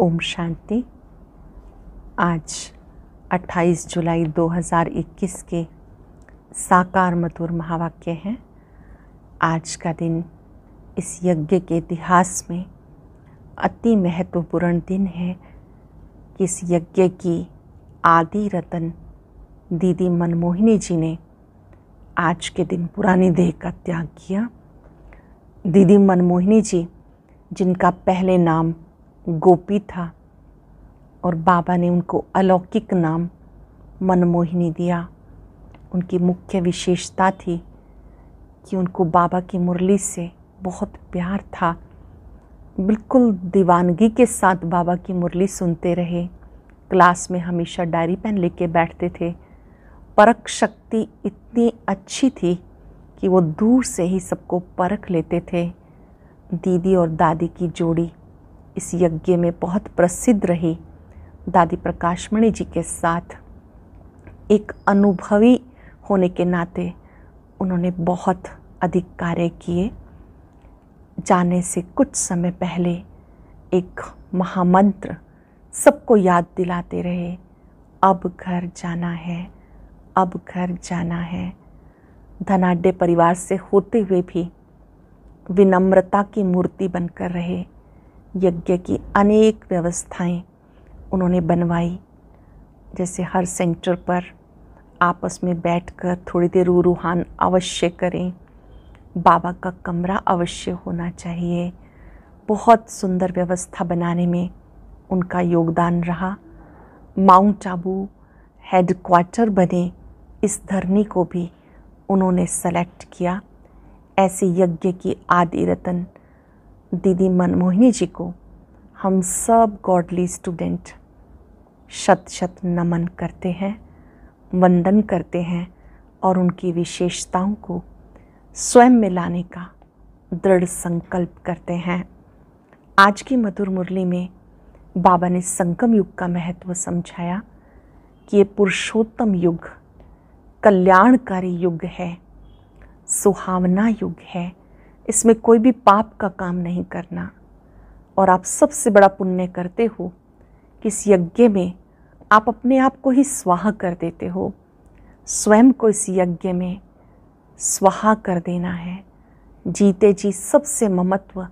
ओम शांति आज 28 जुलाई 2021 के साकार मधुर महावाक्य हैं आज का दिन इस यज्ञ के इतिहास में अति महत्वपूर्ण दिन है कि इस यज्ञ की आदि रतन दीदी मनमोहिनी जी ने आज के दिन पुरानी देह का त्याग किया दीदी मनमोहिनी जी जिनका पहले नाम गोपी था और बाबा ने उनको अलौकिक नाम मनमोहिनी दिया उनकी मुख्य विशेषता थी कि उनको बाबा की मुरली से बहुत प्यार था बिल्कुल दीवानगी के साथ बाबा की मुरली सुनते रहे क्लास में हमेशा डायरी पेन लेके बैठते थे परख शक्ति इतनी अच्छी थी कि वो दूर से ही सबको परख लेते थे दीदी और दादी की जोड़ी इस यज्ञ में बहुत प्रसिद्ध रही दादी प्रकाशमणि जी के साथ एक अनुभवी होने के नाते उन्होंने बहुत अधिक कार्य किए जाने से कुछ समय पहले एक महामंत्र सबको याद दिलाते रहे अब घर जाना है अब घर जाना है धनाढ़ परिवार से होते हुए भी विनम्रता की मूर्ति बनकर रहे यज्ञ की अनेक व्यवस्थाएं उन्होंने बनवाई जैसे हर सेंटर पर आपस में बैठकर थोड़ी देर रूहान अवश्य करें बाबा का कमरा अवश्य होना चाहिए बहुत सुंदर व्यवस्था बनाने में उनका योगदान रहा माउंट आबू हेडक्वार्टर बने इस धरनी को भी उन्होंने सेलेक्ट किया ऐसे यज्ञ की आदि रतन दीदी मनमोहिनी जी को हम सब गॉडली स्टूडेंट शत शत नमन करते हैं वंदन करते हैं और उनकी विशेषताओं को स्वयं में लाने का दृढ़ संकल्प करते हैं आज की मधुर मुरली में बाबा ने संगम युग का महत्व समझाया कि ये पुरुषोत्तम युग कल्याणकारी युग है सुहावना युग है इसमें कोई भी पाप का काम नहीं करना और आप सबसे बड़ा पुण्य करते हो कि इस यज्ञ में आप अपने आप को ही स्वाहा कर देते हो स्वयं को इस यज्ञ में स्वाहा कर देना है जीते जी सबसे ममत्व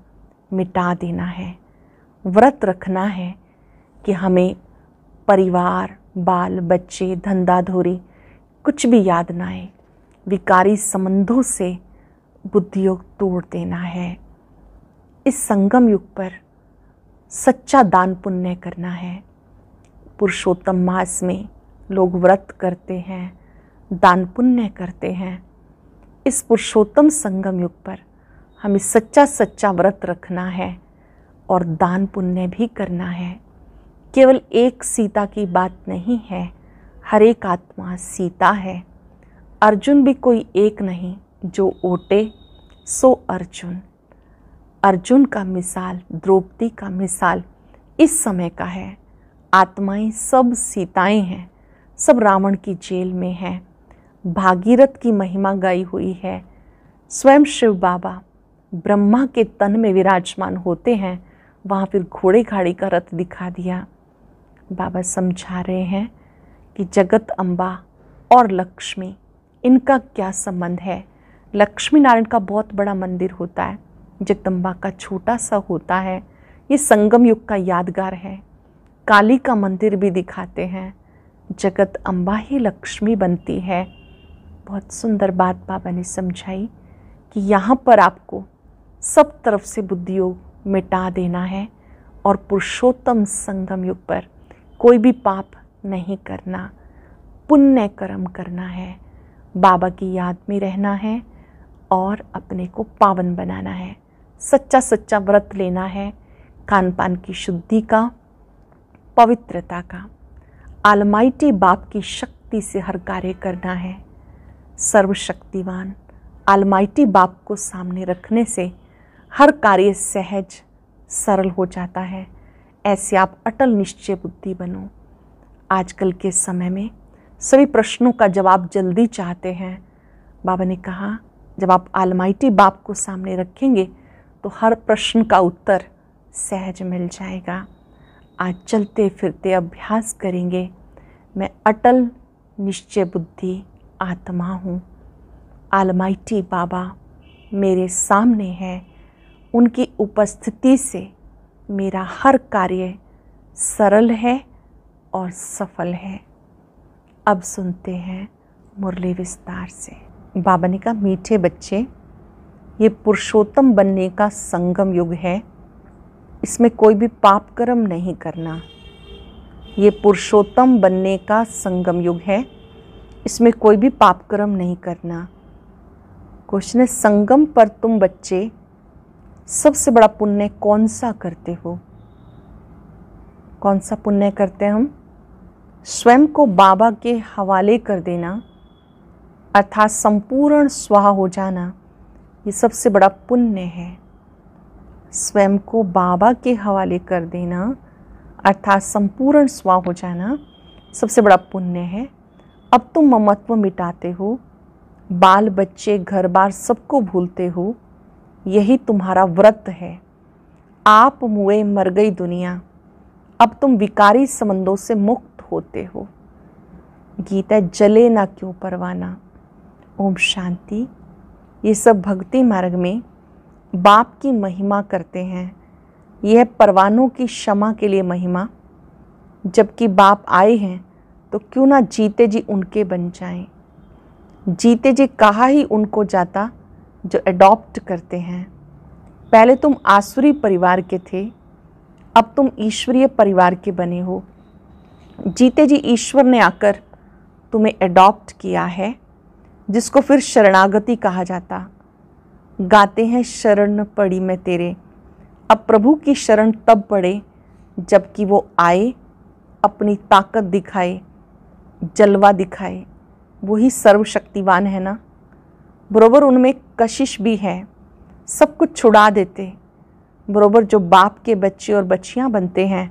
मिटा देना है व्रत रखना है कि हमें परिवार बाल बच्चे धंधा धोरी कुछ भी याद ना आए विकारी संबंधों से बुद्धि योग तोड़ देना है इस संगम युग पर सच्चा दान पुण्य करना है पुरुषोत्तम मास में लोग व्रत करते हैं दान पुण्य करते हैं इस पुरुषोत्तम संगम युग पर हमें सच्चा सच्चा व्रत रखना है और दान पुण्य भी करना है केवल एक सीता की बात नहीं है हर एक आत्मा सीता है अर्जुन भी कोई एक नहीं जो ओटे सो अर्जुन अर्जुन का मिसाल द्रौपदी का मिसाल इस समय का है आत्माएं सब सीताएं हैं सब रावण की जेल में हैं भागीरथ की महिमा गाई हुई है स्वयं शिव बाबा ब्रह्मा के तन में विराजमान होते हैं वहाँ फिर घोड़े घाड़ी का रथ दिखा दिया बाबा समझा रहे हैं कि जगत अम्बा और लक्ष्मी इनका क्या संबंध है लक्ष्मी नारायण का बहुत बड़ा मंदिर होता है जगदम्बा का छोटा सा होता है ये संगम युग का यादगार है काली का मंदिर भी दिखाते हैं जगत अम्बा ही लक्ष्मी बनती है बहुत सुंदर बात बाबा ने समझाई कि यहाँ पर आपको सब तरफ से बुद्धि योग मिटा देना है और पुरुषोत्तम संगम युग पर कोई भी पाप नहीं करना पुण्य कर्म करना है बाबा की याद में रहना है और अपने को पावन बनाना है सच्चा सच्चा व्रत लेना है खान पान की शुद्धि का पवित्रता का आलमाइटी बाप की शक्ति से हर कार्य करना है सर्वशक्तिवान आलमाइटी बाप को सामने रखने से हर कार्य सहज सरल हो जाता है ऐसे आप अटल निश्चय बुद्धि बनो आजकल के समय में सभी प्रश्नों का जवाब जल्दी चाहते हैं बाबा ने कहा जब आप आलमाइटी बाप को सामने रखेंगे तो हर प्रश्न का उत्तर सहज मिल जाएगा आज चलते फिरते अभ्यास करेंगे मैं अटल निश्चय बुद्धि आत्मा हूँ आलमाइटी बाबा मेरे सामने हैं उनकी उपस्थिति से मेरा हर कार्य सरल है और सफल है अब सुनते हैं मुरली विस्तार से बाबा ने कहा मीठे बच्चे ये पुरुषोत्तम बनने का संगम युग है इसमें कोई भी पाप कर्म नहीं करना ये पुरुषोत्तम बनने का संगम युग है इसमें कोई भी पाप कर्म नहीं करना क्वेश्चन है संगम पर तुम बच्चे सबसे बड़ा पुण्य कौन सा करते हो कौन सा पुण्य करते हैं हम स्वयं को बाबा के हवाले कर देना अर्थात संपूर्ण स्वाहा हो जाना ये सबसे बड़ा पुण्य है स्वयं को बाबा के हवाले कर देना अर्थात संपूर्ण स्वा हो जाना सबसे बड़ा पुण्य है अब तुम ममत्व मिटाते हो बाल बच्चे घर बार सबको भूलते हो यही तुम्हारा व्रत है आप मुए मर गई दुनिया अब तुम विकारी संबंधों से मुक्त होते हो गीता जले ना क्यों परवाना ओम शांति ये सब भक्ति मार्ग में बाप की महिमा करते हैं यह परवानों की क्षमा के लिए महिमा जबकि बाप आए हैं तो क्यों ना जीते जी उनके बन जाएं जीते जी कहा ही उनको जाता जो एडॉप्ट करते हैं पहले तुम आसुरी परिवार के थे अब तुम ईश्वरीय परिवार के बने हो जीते जी ईश्वर ने आकर तुम्हें एडॉप्ट किया है जिसको फिर शरणागति कहा जाता गाते हैं शरण पड़ी मैं तेरे अब प्रभु की शरण तब पड़े जबकि वो आए अपनी ताकत दिखाए जलवा दिखाए वही सर्वशक्तिवान है ना बरोबर उनमें कशिश भी है सब कुछ छुड़ा देते बरोबर जो बाप के बच्चे और बच्चियाँ बनते हैं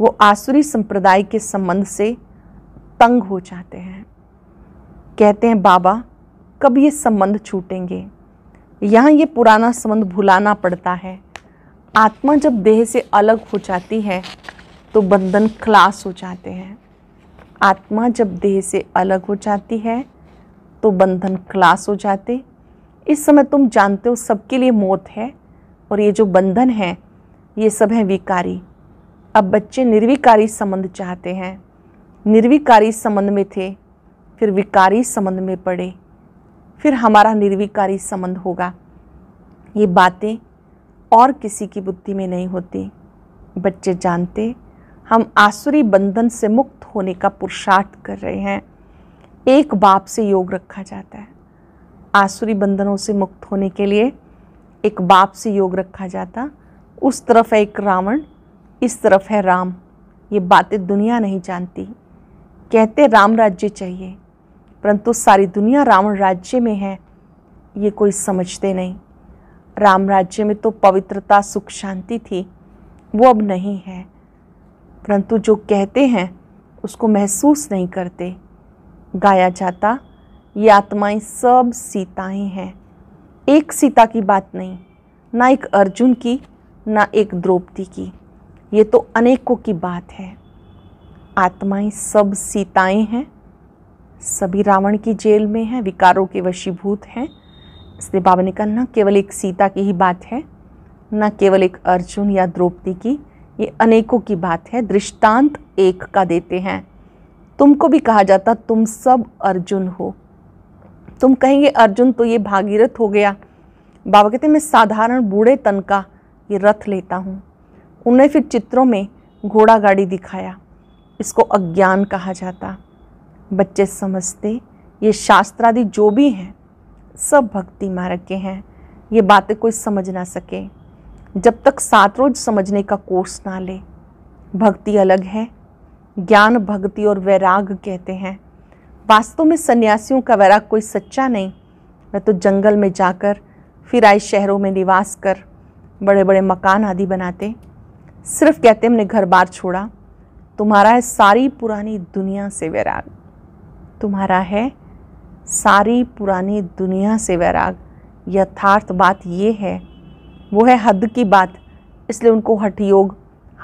वो आसुरी संप्रदाय के संबंध से तंग हो जाते हैं कहते हैं बाबा कब ये संबंध छूटेंगे यहाँ ये पुराना संबंध भुलाना पड़ता है आत्मा जब देह से अलग हो जाती है तो बंधन खलास हो जाते हैं आत्मा जब देह से अलग हो जाती है तो बंधन खलास हो जाते इस समय तुम जानते हो सबके लिए मौत है और ये जो बंधन है ये सब हैं विकारी अब बच्चे निर्विकारी संबंध चाहते हैं निर्विकारी संबंध में थे फिर विकारी संबंध में पड़े फिर हमारा निर्विकारी संबंध होगा ये बातें और किसी की बुद्धि में नहीं होती बच्चे जानते हम आसुरी बंधन से मुक्त होने का पुरुषार्थ कर रहे हैं एक बाप से योग रखा जाता है आसुरी बंधनों से मुक्त होने के लिए एक बाप से योग रखा जाता उस तरफ है एक रावण इस तरफ है राम ये बातें दुनिया नहीं जानती कहते राम राज्य चाहिए परंतु सारी दुनिया रावण राज्य में है ये कोई समझते नहीं राम राज्य में तो पवित्रता सुख शांति थी वो अब नहीं है परंतु जो कहते हैं उसको महसूस नहीं करते गाया जाता ये आत्माएं सब सीताएं हैं एक सीता की बात नहीं ना एक अर्जुन की ना एक द्रौपदी की ये तो अनेकों की बात है आत्माएं सब सीताएं हैं सभी रावण की जेल में हैं विकारों के वशीभूत हैं इसलिए बाबा ने कहा न केवल एक सीता की ही बात है न केवल एक अर्जुन या द्रौपदी की ये अनेकों की बात है दृष्टांत एक का देते हैं तुमको भी कहा जाता तुम सब अर्जुन हो तुम कहेंगे अर्जुन तो ये भागीरथ हो गया बाबा कहते मैं साधारण बूढ़े तन का ये रथ लेता हूँ उन्हें फिर चित्रों में घोड़ा गाड़ी दिखाया इसको अज्ञान कहा जाता बच्चे समझते ये शास्त्र आदि जो भी हैं सब भक्ति मार्ग के हैं ये बातें कोई समझ ना सके जब तक सात रोज समझने का कोर्स ना ले भक्ति अलग है ज्ञान भक्ति और वैराग कहते हैं वास्तव में सन्यासियों का वैराग कोई सच्चा नहीं वह तो जंगल में जाकर फिर आए शहरों में निवास कर बड़े बड़े मकान आदि बनाते सिर्फ कहते हमने घर बार छोड़ा तुम्हारा है सारी पुरानी दुनिया से वैराग तुम्हारा है सारी पुरानी दुनिया से वैराग यथार्थ बात ये है वो है हद की बात इसलिए उनको हठ योग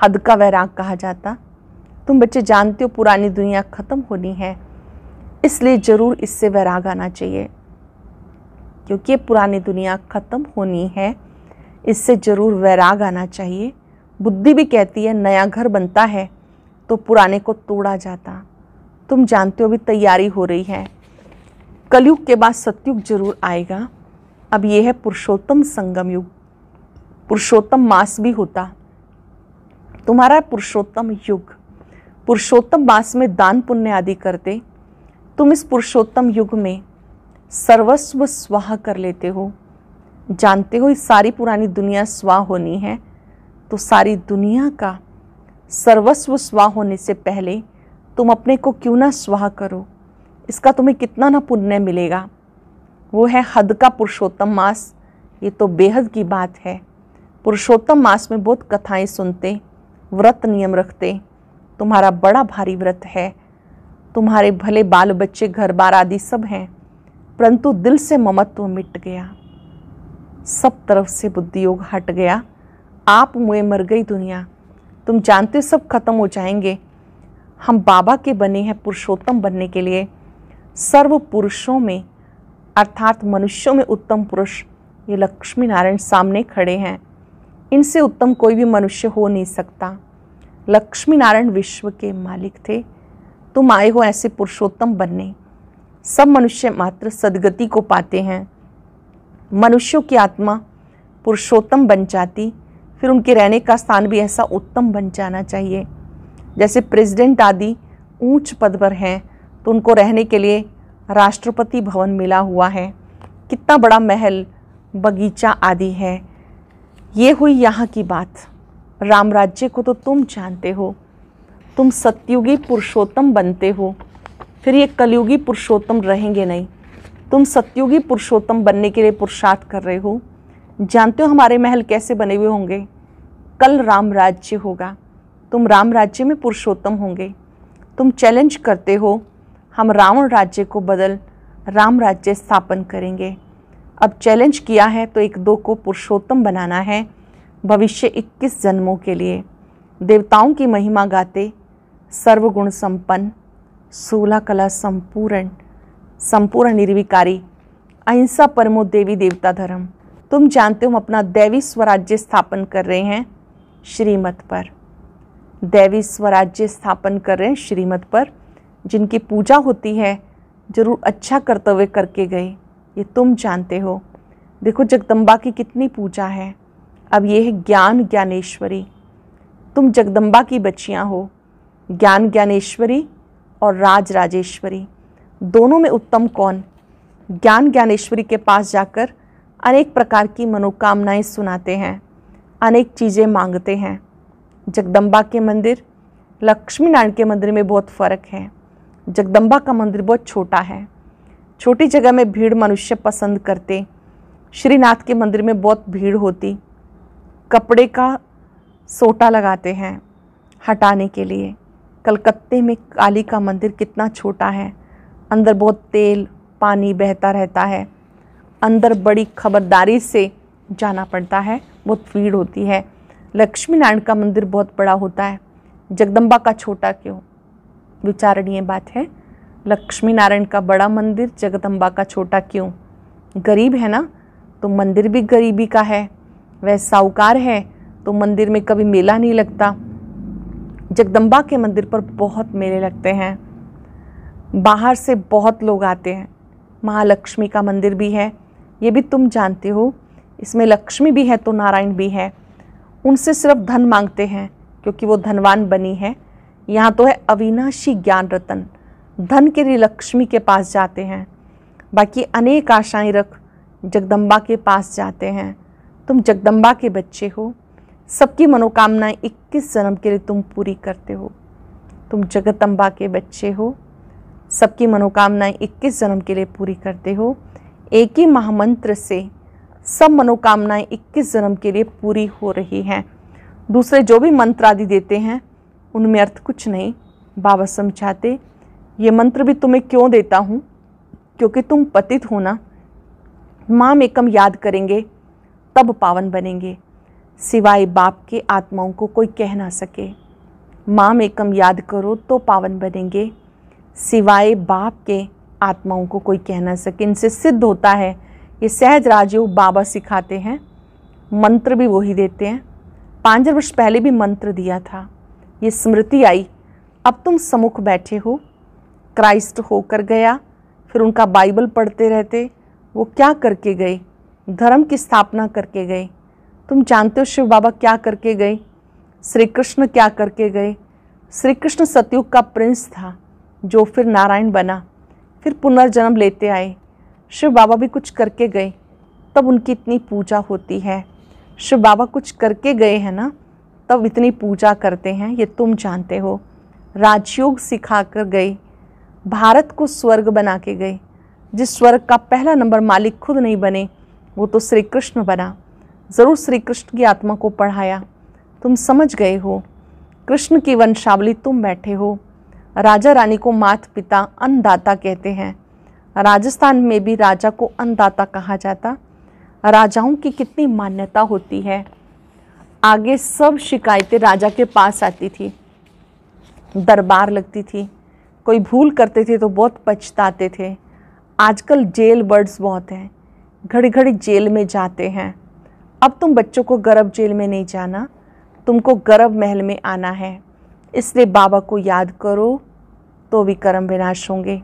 हद का वैराग कहा जाता तुम बच्चे जानते हो पुरानी दुनिया ख़त्म होनी है इसलिए ज़रूर इससे वैराग आना चाहिए क्योंकि पुरानी दुनिया ख़त्म होनी है इससे ज़रूर वैराग आना चाहिए बुद्धि भी कहती है नया घर बनता है तो पुराने को तोड़ा जाता तुम जानते हो अभी तैयारी हो रही है कलयुग के बाद सतयुग जरूर आएगा अब यह है पुरुषोत्तम संगम युग पुरुषोत्तम मास भी होता तुम्हारा पुरुषोत्तम युग पुरुषोत्तम मास में दान पुण्य आदि करते तुम इस पुरुषोत्तम युग में सर्वस्व स्वाह कर लेते हो जानते हो इस सारी पुरानी दुनिया स्वाह होनी है तो सारी दुनिया का सर्वस्व स्वाह होने से पहले तुम अपने को क्यों ना स्वाह करो इसका तुम्हें कितना ना पुण्य मिलेगा वो है हद का पुरुषोत्तम मास ये तो बेहद की बात है पुरुषोत्तम मास में बहुत कथाएं सुनते व्रत नियम रखते तुम्हारा बड़ा भारी व्रत है तुम्हारे भले बाल बच्चे घर बार आदि सब हैं परंतु दिल से ममत्व मिट गया सब तरफ से बुद्धि योग हट गया आप मुए मर गई दुनिया तुम जानते सब खत्म हो जाएंगे हम बाबा के बने हैं पुरुषोत्तम बनने के लिए सर्व पुरुषों में अर्थात मनुष्यों में उत्तम पुरुष ये लक्ष्मी नारायण सामने खड़े हैं इनसे उत्तम कोई भी मनुष्य हो नहीं सकता लक्ष्मी नारायण विश्व के मालिक थे तुम आए हो ऐसे पुरुषोत्तम बनने सब मनुष्य मात्र सदगति को पाते हैं मनुष्यों की आत्मा पुरुषोत्तम बन जाती फिर उनके रहने का स्थान भी ऐसा उत्तम बन जाना चाहिए जैसे प्रेसिडेंट आदि ऊंच पद पर हैं तो उनको रहने के लिए राष्ट्रपति भवन मिला हुआ है कितना बड़ा महल बगीचा आदि है ये हुई यहाँ की बात राम राज्य को तो तुम जानते हो तुम सत्युगी पुरुषोत्तम बनते हो फिर ये कलयुगी पुरुषोत्तम रहेंगे नहीं तुम सत्युगी पुरुषोत्तम बनने के लिए पुरुषार्थ कर रहे हो जानते हो हमारे महल कैसे बने हुए होंगे कल राम राज्य होगा तुम राम राज्य में पुरुषोत्तम होंगे तुम चैलेंज करते हो हम रावण राज्य को बदल राम राज्य स्थापन करेंगे अब चैलेंज किया है तो एक दो को पुरुषोत्तम बनाना है भविष्य 21 जन्मों के लिए देवताओं की महिमा गाते सर्वगुण संपन्न सोलह कला संपूर्ण संपूर्ण निर्विकारी अहिंसा परमो देवी देवता धर्म तुम जानते हो अपना दैवी स्वराज्य स्थापन कर रहे हैं श्रीमत पर दैवी स्वराज्य स्थापन कर रहे हैं श्रीमद पर जिनकी पूजा होती है जरूर अच्छा कर्तव्य करके गए ये तुम जानते हो देखो जगदम्बा की कितनी पूजा है अब ये है ज्ञान ज्ञानेश्वरी तुम जगदम्बा की बच्चियाँ हो ज्ञान ज्ञानेश्वरी और राज राजेश्वरी दोनों में उत्तम कौन ज्ञान ज्ञानेश्वरी के पास जाकर अनेक प्रकार की मनोकामनाएं सुनाते हैं अनेक चीज़ें मांगते हैं जगदम्बा के मंदिर लक्ष्मी नारायण के मंदिर में बहुत फ़र्क है जगदम्बा का मंदिर बहुत छोटा है छोटी जगह में भीड़ मनुष्य पसंद करते श्रीनाथ के मंदिर में बहुत भीड़ होती कपड़े का सोटा लगाते हैं हटाने के लिए कलकत्ते में काली का मंदिर कितना छोटा है अंदर बहुत तेल पानी बहता रहता है अंदर बड़ी खबरदारी से जाना पड़ता है बहुत भीड़ होती है लक्ष्मी नारायण का मंदिर बहुत बड़ा होता है जगदम्बा का छोटा क्यों विचारणीय बात है लक्ष्मी नारायण का बड़ा मंदिर जगदम्बा का छोटा क्यों गरीब है ना तो मंदिर भी गरीबी का है वह साहूकार है तो मंदिर में कभी मेला नहीं लगता जगदम्बा के मंदिर पर बहुत मेले लगते हैं बाहर से बहुत लोग आते हैं महालक्ष्मी का मंदिर भी है ये भी तुम जानते हो इसमें लक्ष्मी भी है तो नारायण भी है उनसे सिर्फ धन मांगते हैं क्योंकि वो धनवान बनी है यहाँ तो है अविनाशी ज्ञान रतन धन के लिए लक्ष्मी के पास जाते हैं बाकी अनेक आशाएं रख जगदम्बा के पास जाते हैं तुम जगदम्बा के बच्चे हो सबकी मनोकामनाएं इक्कीस जन्म के लिए तुम पूरी करते हो तुम जगदम्बा के बच्चे हो सबकी मनोकामनाएं इक्कीस जन्म के लिए पूरी करते हो एक ही महामंत्र से सब मनोकामनाएं 21 जन्म के लिए पूरी हो रही हैं दूसरे जो भी मंत्र आदि देते हैं उनमें अर्थ कुछ नहीं बाबा समझाते ये मंत्र भी तुम्हें क्यों देता हूँ क्योंकि तुम पतित हो ना माम एकम याद करेंगे तब पावन बनेंगे सिवाय बाप के आत्माओं को कोई कह ना सके माम एकम याद करो तो पावन बनेंगे सिवाय बाप के आत्माओं को कोई कह ना सके इनसे सिद्ध होता है ये सहज राजयोग बाबा सिखाते हैं मंत्र भी वही देते हैं पाँच वर्ष पहले भी मंत्र दिया था ये स्मृति आई अब तुम समुख बैठे हो क्राइस्ट होकर गया फिर उनका बाइबल पढ़ते रहते वो क्या करके गए धर्म की स्थापना करके गए तुम जानते हो शिव बाबा क्या करके गए श्री कृष्ण क्या करके गए श्री कृष्ण सतयुग का प्रिंस था जो फिर नारायण बना फिर पुनर्जन्म लेते आए शिव बाबा भी कुछ करके गए तब उनकी इतनी पूजा होती है शिव बाबा कुछ करके गए हैं ना तब इतनी पूजा करते हैं ये तुम जानते हो राजयोग सिखा कर गए भारत को स्वर्ग बना के गए जिस स्वर्ग का पहला नंबर मालिक खुद नहीं बने वो तो श्री कृष्ण बना ज़रूर श्री कृष्ण की आत्मा को पढ़ाया तुम समझ गए हो कृष्ण की वंशावली तुम बैठे हो राजा रानी को मात पिता अन्नदाता कहते हैं राजस्थान में भी राजा को अन्नदाता कहा जाता राजाओं की कितनी मान्यता होती है आगे सब शिकायतें राजा के पास आती थी दरबार लगती थी कोई भूल करते थे तो बहुत पछताते थे आजकल जेल बर्ड्स बहुत हैं घड़ी घड़ी जेल में जाते हैं अब तुम बच्चों को गर्भ जेल में नहीं जाना तुमको गर्भ महल में आना है इसलिए बाबा को याद करो तो विक्रम विनाश होंगे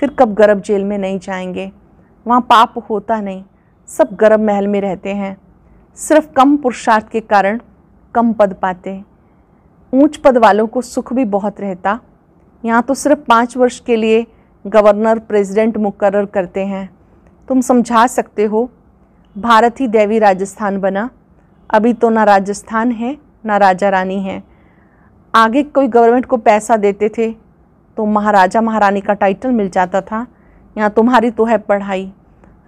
फिर कब गर्भ जेल में नहीं जाएंगे वहाँ पाप होता नहीं सब गर्भ महल में रहते हैं सिर्फ कम पुरुषार्थ के कारण कम पद पाते ऊंच पद वालों को सुख भी बहुत रहता यहाँ तो सिर्फ पाँच वर्ष के लिए गवर्नर प्रेसिडेंट मुकर्र करते हैं तुम समझा सकते हो भारत ही देवी राजस्थान बना अभी तो ना राजस्थान है ना राजा रानी है आगे कोई गवर्नमेंट को पैसा देते थे तो महाराजा महारानी का टाइटल मिल जाता था यहाँ तुम्हारी तो है पढ़ाई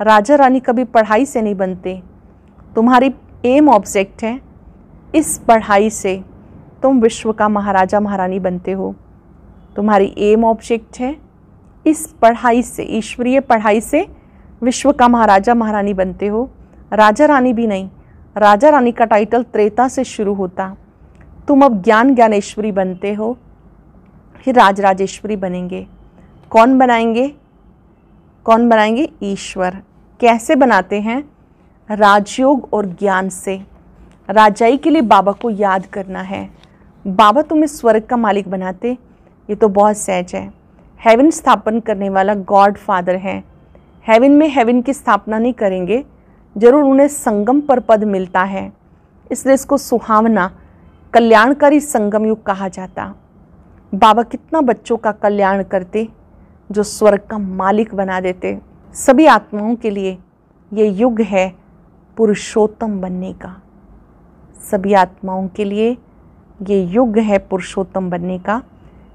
राजा रानी कभी पढ़ाई से नहीं बनते तुम्हारी एम ऑब्जेक्ट है इस पढ़ाई से तुम विश्व का महाराजा महारानी बनते हो तुम्हारी एम ऑब्जेक्ट है इस पढ़ाई से ईश्वरीय पढ़ाई से विश्व का महाराजा महारानी बनते हो राजा रानी भी नहीं राजा रानी का टाइटल त्रेता से शुरू होता तुम अब ज्ञान ज्ञानेश्वरी बनते हो फिर राज राजेश्वरी बनेंगे कौन बनाएंगे कौन बनाएंगे ईश्वर कैसे बनाते हैं राजयोग और ज्ञान से राजाई के लिए बाबा को याद करना है बाबा तुम्हें स्वर्ग का मालिक बनाते ये तो बहुत सहज है हेवन स्थापन करने वाला गॉड फादर है हेवन में हेवन की स्थापना नहीं करेंगे जरूर उन्हें संगम पर पद मिलता है इसलिए इसको सुहावना कल्याणकारी संगम युग कहा जाता बाबा कितना बच्चों का कल्याण करते जो स्वर्ग का मालिक बना देते सभी आत्माओं के लिए ये युग है पुरुषोत्तम बनने का सभी आत्माओं के लिए ये युग है पुरुषोत्तम बनने का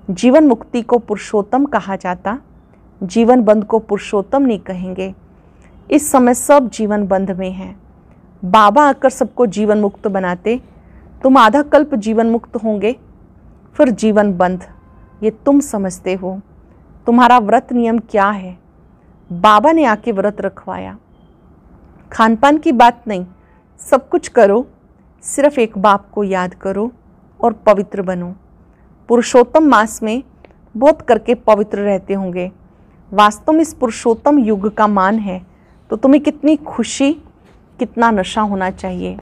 जीवन मुक्ति को पुरुषोत्तम कहा जाता जीवन बंध को पुरुषोत्तम नहीं कहेंगे इस समय सब जीवन बंध में हैं बाबा आकर सबको जीवन मुक्त बनाते तुम आधा कल्प जीवन मुक्त होंगे फिर जीवन बंध ये तुम समझते हो तुम्हारा व्रत नियम क्या है बाबा ने आके व्रत रखवाया खान पान की बात नहीं सब कुछ करो सिर्फ एक बाप को याद करो और पवित्र बनो पुरुषोत्तम मास में बहुत करके पवित्र रहते होंगे वास्तव में इस पुरुषोत्तम युग का मान है तो तुम्हें कितनी खुशी कितना नशा होना चाहिए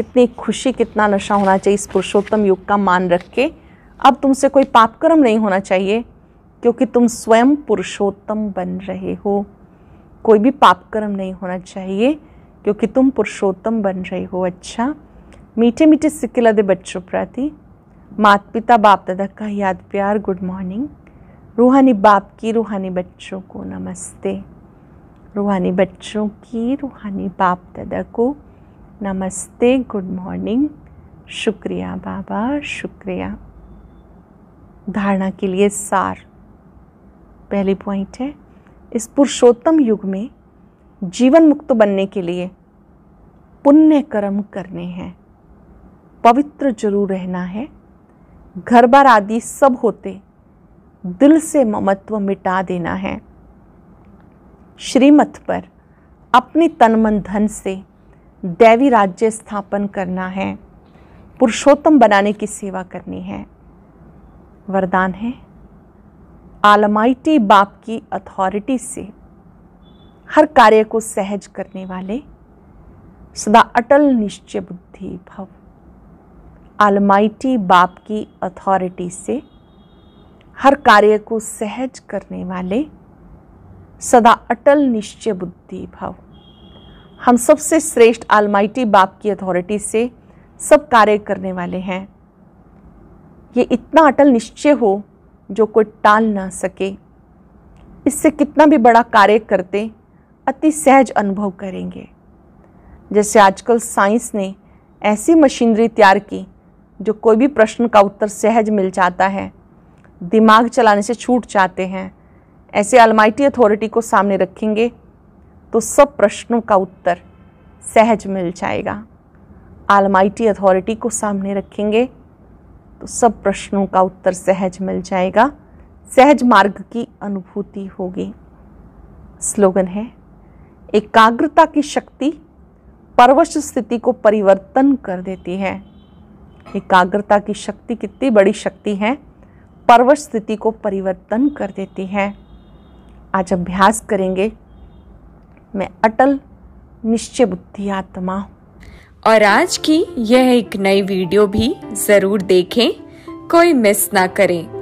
कितनी खुशी कितना नशा होना चाहिए इस पुरुषोत्तम युग का मान रख के अब तुमसे कोई पापक्रम नहीं होना चाहिए क्योंकि तुम स्वयं पुरुषोत्तम बन रहे हो कोई भी पापक्रम नहीं होना चाहिए क्योंकि तुम पुरुषोत्तम बन रहे हो अच्छा मीठे मीठे सिक्के लदे बच्चों प्रति मात पिता बाप दादा का याद प्यार गुड मॉर्निंग रूहानी बाप की रूहानी बच्चों को नमस्ते रूहानी बच्चों की रूहानी बाप दादा को नमस्ते गुड मॉर्निंग शुक्रिया बाबा शुक्रिया धारणा के लिए सार पहली पॉइंट है इस पुरुषोत्तम युग में जीवन मुक्त बनने के लिए पुण्य कर्म करने हैं पवित्र जरूर रहना है घर बार आदि सब होते दिल से ममत्व मिटा देना है श्रीमत पर अपनी तन मन धन से दैवी राज्य स्थापन करना है पुरुषोत्तम बनाने की सेवा करनी है वरदान है आलमाइटी बाप की अथॉरिटी से हर कार्य को सहज करने वाले सदा अटल निश्चय बुद्धि भव आलमाइटी बाप की अथॉरिटी से हर कार्य को सहज करने वाले सदा अटल निश्चय बुद्धि भव हम सबसे श्रेष्ठ आलमाइटी बाप की अथॉरिटी से सब कार्य करने वाले हैं ये इतना अटल निश्चय हो जो कोई टाल ना सके इससे कितना भी बड़ा कार्य करते अति सहज अनुभव करेंगे जैसे आजकल साइंस ने ऐसी मशीनरी तैयार की जो कोई भी प्रश्न का उत्तर सहज मिल जाता है दिमाग चलाने से छूट जाते हैं ऐसे अलमाइटी अथॉरिटी को सामने रखेंगे तो सब प्रश्नों का उत्तर सहज मिल जाएगा आलमाइटी अथॉरिटी को सामने रखेंगे तो सब प्रश्नों का उत्तर सहज मिल जाएगा सहज मार्ग की अनुभूति होगी स्लोगन है एकाग्रता की शक्ति परवश स्थिति को परिवर्तन कर देती है एकाग्रता की शक्ति कितनी बड़ी शक्ति है परवश स्थिति को परिवर्तन कर देती है आज अभ्यास करेंगे मैं अटल निश्चय बुद्धि आत्मा और आज की यह एक नई वीडियो भी ज़रूर देखें कोई मिस ना करें